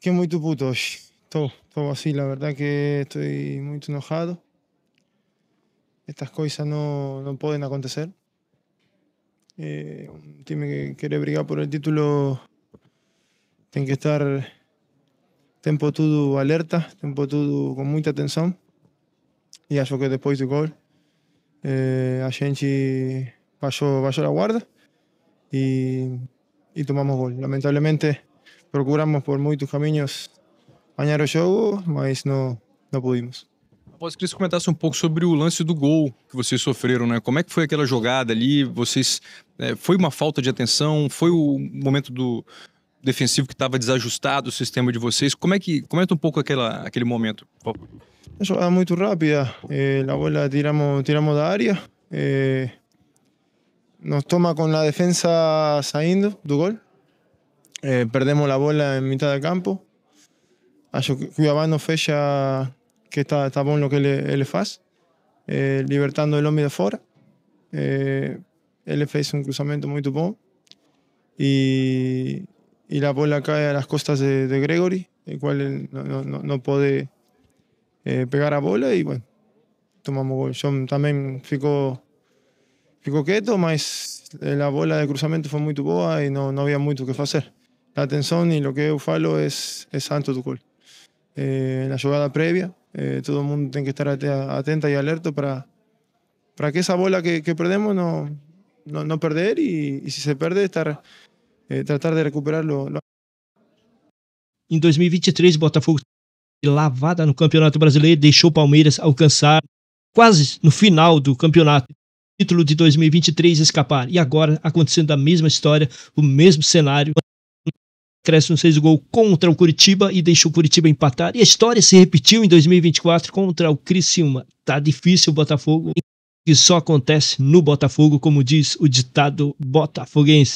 que muy tu puto hoy. Todo, todo así, la verdad que estoy muy enojado. Estas cosas no, no pueden acontecer. Eh, un que quiere brigar por el título tiene que estar tempo todo alerta, tiempo todo con mucha atención. Y eso que después del gol eh, a gente la guarda y, y tomamos gol. Lamentablemente procuramos por muitos caminhos ganhar o jogo, mas não, não pudemos. Após que você comentasse um pouco sobre o lance do gol que vocês sofreram, né? Como é que foi aquela jogada ali? Vocês é, foi uma falta de atenção? Foi o momento do defensivo que estava desajustado o sistema de vocês? Como é que comenta um pouco aquela aquele momento? A jogada é muito rápida. Eh, a bola tiramos tiramos da área. Eh, nos toma com a defesa saindo do gol. Eh, perdemos la bola en mitad del campo. Acho que fecha que está, está lo lo que él le faz, eh, libertando el hombre de Él Eh, le fez un cruzamento muy bom y la a bola a las costas de, Gregory, el cual no puede eh, pegar a bola y bueno, tomamos gol. Yo también ficou, quieto, pero la bola de cruzamiento fue muy boa y no había mucho que hacer. la atención y lo que yo falo es, es santo tu gol. Eh, en la jugada previa, eh, todo el mundo tiene que estar atento y alerta para, para que esa bola que, que perdemos no, no, no perder y, y, si se pierde, eh, tratar de recuperarlo. Em 2023, Botafogo lavada no Campeonato Brasileiro deixou Palmeiras alcançar quase no final do campeonato título de 2023 escapar. E agora acontecendo a mesma história, o mesmo cenário. Cresce fez o gol contra o Curitiba e deixou o Curitiba empatar. E a história se repetiu em 2024 contra o Criciúma. Tá difícil o Botafogo, E só acontece no Botafogo, como diz o ditado botafoguense.